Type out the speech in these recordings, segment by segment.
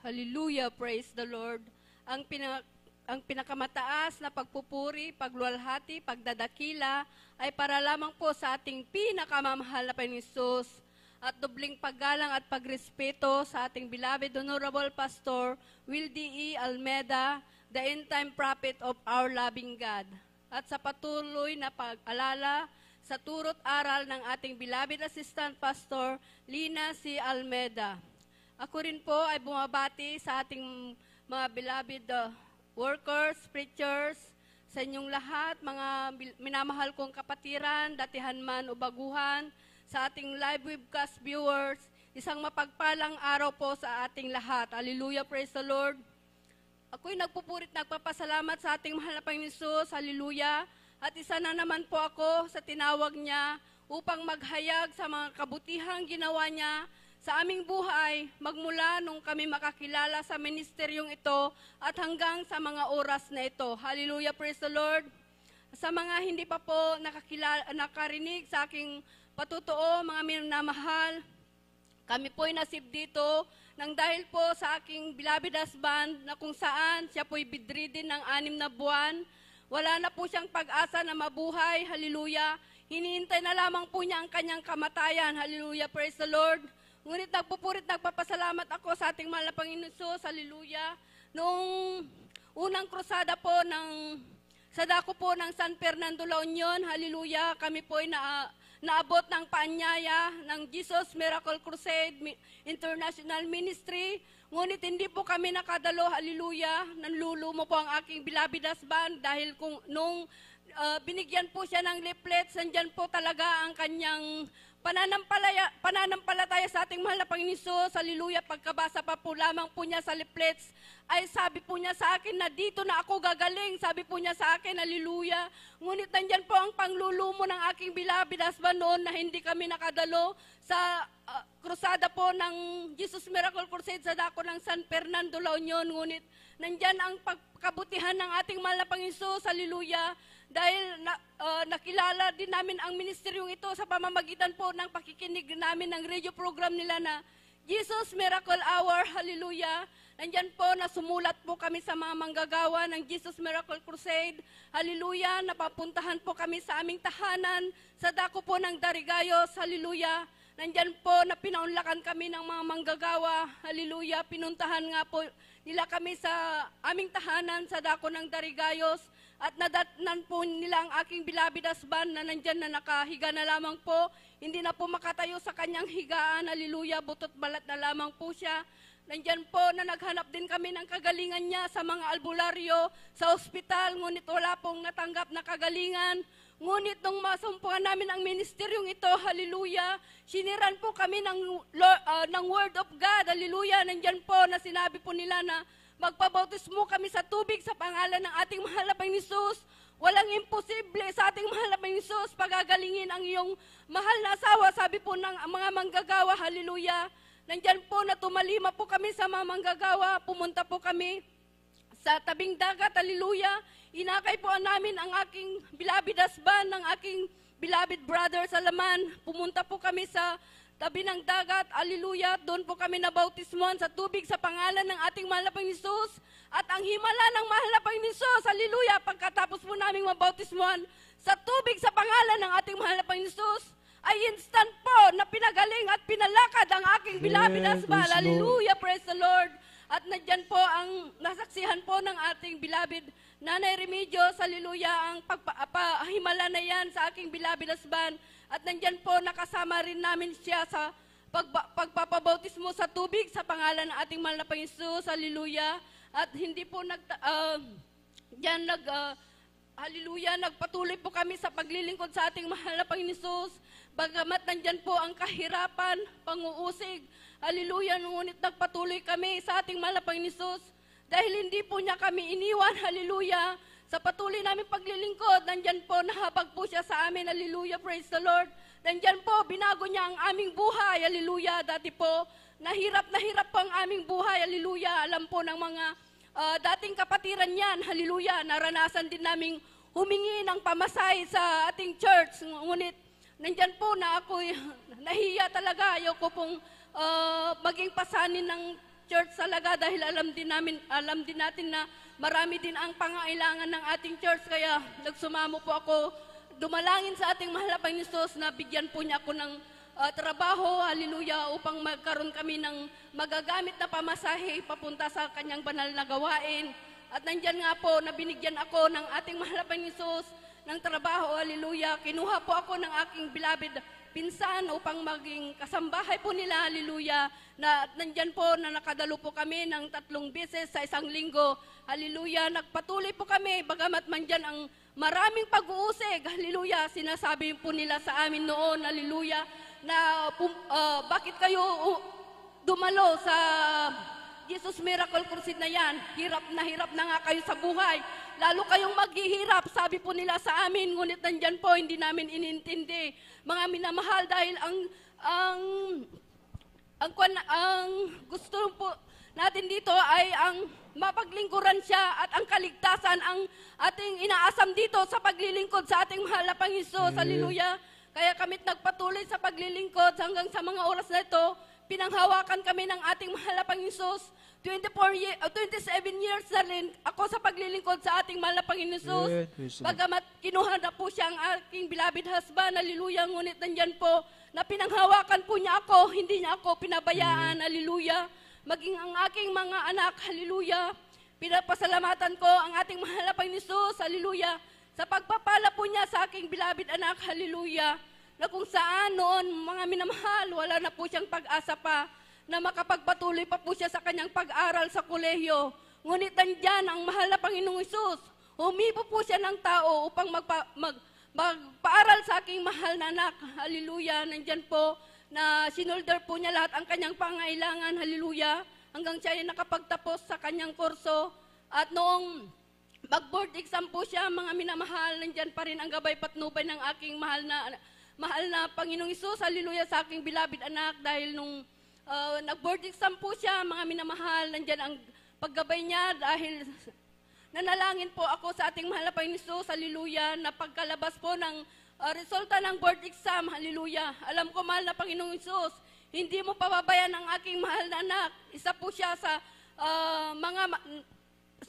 Hallelujah, praise the Lord. Ang, pina, ang pinakamataas na pagpupuri, pagluwalhati, pagdadakila ay para lamang po sa ating pinakamamahal na Panginoon at dubling paggalang at pagrespeto sa ating beloved Honorable Pastor Will D.E. Almeda, the end-time prophet of our loving God. At sa patuloy na pag-alala sa turot aral ng ating beloved assistant pastor Lina C. Almeda. Ako rin po ay bumabati sa ating mga beloved uh, workers, preachers, sa inyong lahat, mga minamahal kong kapatiran, datihan man o baguhan, sa ating live webcast viewers, isang mapagpalang araw po sa ating lahat. Hallelujah, praise the Lord. Ako'y nagpupurit, nagpapasalamat sa ating mahal na Panginoon Hallelujah. At isa na naman po ako sa tinawag niya upang maghayag sa mga kabutihang ginawa niya sa aming buhay magmula nung kami makakilala sa ministeryong ito at hanggang sa mga oras na ito. Hallelujah, praise the Lord. Sa mga hindi pa po nakakilala, nakarinig sa aking patutuo, mga minamahal, kami po ay nasib dito nang dahil po sa aking Bilabidas Band na kung saan siya po'y bidridin ng anim na buwan, wala na po siyang pag-asa na mabuhay, hallelujah. Hinihintay na lamang po niya ang kanyang kamatayan, hallelujah, praise the Lord. Ngunit nagpupurit, nagpapasalamat ako sa ating mahal na Panginoon Jesus. Hallelujah. Noong unang krusada po ng sa dako po ng San Fernando La Union, hallelujah, kami po ay na, naabot ng paanyaya ng Jesus Miracle Crusade International Ministry. Ngunit hindi po kami nakadalo, hallelujah, nanlulo mo po ang aking Bilabidas Band dahil kung nung uh, binigyan po siya ng leaflet, sandyan po talaga ang kanyang Pananampalaya, pananampalataya sa ating mahal na Panginoon Jesus, hallelujah, pagkabasa pa po lamang po niya sa liplets, ay sabi po niya sa akin na dito na ako gagaling, sabi po niya sa akin, haleluya. Ngunit nandyan po ang panglulumo ng aking bilabidas husband noon na hindi kami nakadalo sa uh, krusada po ng Jesus Miracle Crusade sa dako ng San Fernando, La Union. Ngunit nandyan ang pagkabutihan ng ating mahal na Panginoon Jesus, hallelujah dahil na, uh, nakilala din namin ang ministeryong ito sa pamamagitan po ng pakikinig namin ng radio program nila na Jesus Miracle Hour, Hallelujah. Nandyan po na sumulat po kami sa mga manggagawa ng Jesus Miracle Crusade, Hallelujah. Napapuntahan po kami sa aming tahanan, sa dako po ng Darigayos, Hallelujah. Nandyan po na pinaunlakan kami ng mga manggagawa, Hallelujah. Pinuntahan nga po nila kami sa aming tahanan, sa dako ng Darigayos, at nadatnan po nila ang aking beloved husband na nandyan na nakahiga na lamang po. Hindi na po makatayo sa kanyang higaan. Hallelujah, butot balat na lamang po siya. Nandyan po na naghanap din kami ng kagalingan niya sa mga albularyo, sa ospital, ngunit wala pong natanggap na kagalingan. Ngunit nung masumpuan namin ang ministeryong ito, hallelujah, siniran po kami ng, uh, ng Word of God, hallelujah. Nandyan po na sinabi po nila na Magpabautismo kami sa tubig sa pangalan ng ating mahal na Panginoon Walang imposible sa ating mahal na Panginoon pagagalingin ang iyong mahal na asawa, sabi po ng mga manggagawa, hallelujah. Nandyan po na tumalima po kami sa mga manggagawa, pumunta po kami sa tabing dagat, hallelujah. Inakay po namin ang aking bilabid husband, ng aking beloved brother sa laman. Pumunta po kami sa tabi ng dagat, aliluya, doon po kami nabautismuan sa tubig sa pangalan ng ating malapang Isus. At ang himala ng malapang Isus, aliluya, pagkatapos po naming mabautismuan sa tubig sa pangalan ng ating malapang Isus, ay instant po na pinagaling at pinalakad ang aking bilabid asbal. Hallelujah, praise the Lord. At nandyan po ang nasaksihan po ng ating bilabid Nanay Remedios, hallelujah, ang pagpahimala na yan sa aking bilabid asbal. At nandyan po nakasama rin namin siya sa pagba- pagpapabautismo sa tubig sa pangalan ng ating mahal na Panginoon, Haleluya. At hindi po nag, uh, ah, yan nag, uh, hallelujah, nagpatuloy po kami sa paglilingkod sa ating mahal na Panginoon, bagamat nandyan po ang kahirapan, panguusig, hallelujah, ngunit nagpatuloy kami sa ating mahal na Panginoon, dahil hindi po niya kami iniwan, hallelujah, sa patuloy namin paglilingkod, nandyan po, nahabag po siya sa amin. Hallelujah, praise the Lord. Nandyan po, binago niya ang aming buhay. Hallelujah, dati po, nahirap na hirap po ang aming buhay. Hallelujah, alam po ng mga uh, dating kapatiran niyan. Hallelujah, naranasan din naming humingi ng pamasay sa ating church. Ngunit, nandyan po na ako'y nahiya talaga. Ayoko pong uh, maging pasanin ng church talaga dahil alam din namin, alam din natin na Marami din ang pangailangan ng ating church, kaya nagsumamo po ako dumalangin sa ating mahal na Panginoon na bigyan po niya ako ng uh, trabaho, hallelujah, upang magkaroon kami ng magagamit na pamasahe papunta sa kanyang banal na gawain. At nandyan nga po na binigyan ako ng ating mahal na Panginoon ng trabaho, hallelujah, Kinuha po ako ng aking beloved pinsan upang maging kasambahay po nila, haleluya, na nandyan po na nakadalo po kami ng tatlong beses sa isang linggo, haleluya, nagpatuloy po kami, bagamat mandyan ang maraming pag-uusig, haleluya, sinasabi po nila sa amin noon, haleluya, na uh, bakit kayo dumalo sa Jesus Miracle Crusade na yan, hirap na hirap na nga kayo sa buhay, lalo kayong maghihirap, sabi po nila sa amin, ngunit nandyan po, hindi namin inintindi. Mga minamahal, dahil ang, ang, ang, ang, ang gusto po natin dito ay ang mapaglingkuran siya at ang kaligtasan ang ating inaasam dito sa paglilingkod sa ating mahal na Panginoon. Hallelujah. Kaya kamit nagpatuloy sa paglilingkod hanggang sa mga oras na ito, pinanghawakan kami ng ating mahal na Panginoon 24 year, uh, 27 years na rin ako sa paglilingkod sa ating mahal na Panginoon Bagamat kinuha na po siya ang aking beloved husband, hallelujah, ngunit nandyan po na pinanghawakan po niya ako, hindi niya ako pinabayaan, mm. Amen. Maging ang aking mga anak, hallelujah. Pinapasalamatan ko ang ating mahal na Panginoon Jesus, Sa pagpapala po niya sa aking beloved anak, hallelujah na kung saan noon, mga minamahal, wala na po siyang pag-asa pa na makapagpatuloy pa po siya sa kanyang pag-aral sa kolehiyo. Ngunit nandyan ang mahal na Panginoong Isus. Humipo po siya ng tao upang magpa, mag, magpaaral sa aking mahal na anak. Hallelujah. Nandyan po na sinolder po niya lahat ang kanyang pangailangan. Hallelujah. Hanggang siya ay nakapagtapos sa kanyang kurso. At noong mag-board exam po siya, mga minamahal, nandyan pa rin ang gabay patnubay ng aking mahal na mahal na Panginoong Isus. haleluya sa aking beloved anak dahil nung uh, nag-board exam po siya, mga minamahal, nandyan ang paggabay niya dahil nanalangin po ako sa ating mahal na Panginoong Isus. haleluya, na pagkalabas po ng uh, resulta ng board exam. haleluya. Alam ko mahal na Panginoong Isus, hindi mo pababayan ang aking mahal na anak. Isa po siya sa uh, mga ma-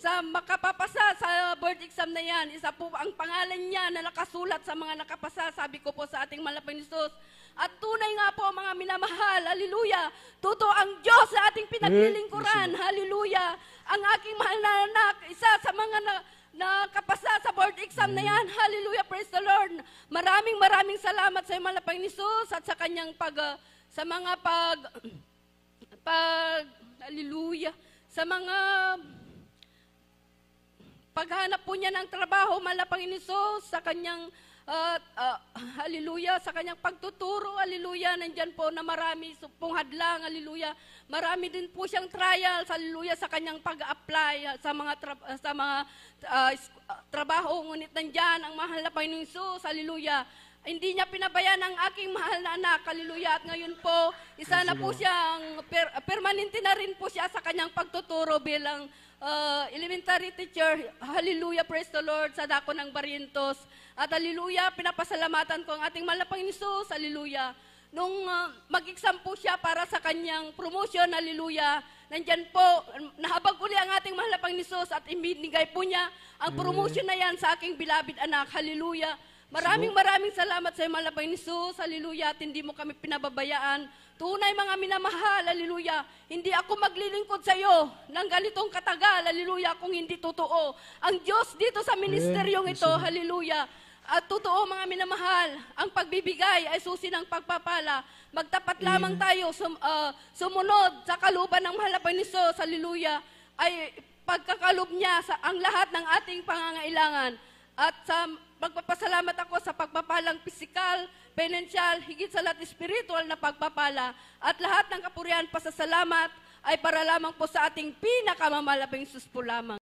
sa makapapasa sa board exam na yan, isa po ang pangalan niya na nakasulat sa mga nakapasa, sabi ko po sa ating malapit ni Jesus. At tunay nga po mga minamahal, haleluya, totoo ang Diyos sa ating pinaglilingkuran, haleluya. Ang aking mahal na anak, isa sa mga na, nakapasa sa board exam na yan. haleluya, praise the Lord. Maraming maraming salamat sa malapang ni Jesus at sa kanyang pag, uh, sa mga pag, pag, hallelujah, sa mga paghanap po niya ng trabaho, malapang iniso sa kanyang, uh, uh, hallelujah, sa kanyang pagtuturo, hallelujah, nandyan po na marami so, pong hadlang, hallelujah. Marami din po siyang trials, hallelujah, sa kanyang pag-apply ah, sa mga, tra- sa mga uh, trabaho, ngunit nandyan ang mahal na Panginoon Isus, hallelujah. Hindi niya pinabayaan ang aking mahal na anak, hallelujah. At ngayon po, isa na po siyang, per, permanente na rin po siya sa kanyang pagtuturo bilang uh, elementary teacher, hallelujah, praise the Lord, sa dako ng Barintos. At hallelujah, pinapasalamatan ko ang ating malapang Isus, hallelujah. Nung uh, mag-exam po siya para sa kanyang promotion, hallelujah, nandyan po, nahabag uli ang ating mahalapang Isus at iminigay po niya ang mm. promotion na yan sa aking bilabid anak, hallelujah. Maraming maraming salamat sa iyo, malapang Isus, hallelujah, at hindi mo kami pinababayaan. Tunay mga minamahal, haleluya. Hindi ako maglilingkod sa iyo ng ganitong katagal, haleluya, kung hindi totoo. Ang Diyos dito sa ministeryong ito, haleluya. At totoo mga minamahal, ang pagbibigay ay susi ng pagpapala. Magtapat lamang tayo, sum, uh, sumunod sa kaluban ng mahal na Panginoon, haleluya, ay pagkakalob niya sa ang lahat ng ating pangangailangan. At sa magpapasalamat ako sa pagpapalang pisikal, penansyal, higit sa lahat spiritual na pagpapala at lahat ng kapurihan pasasalamat ay para lamang po sa ating pinakamalaping suspo lamang.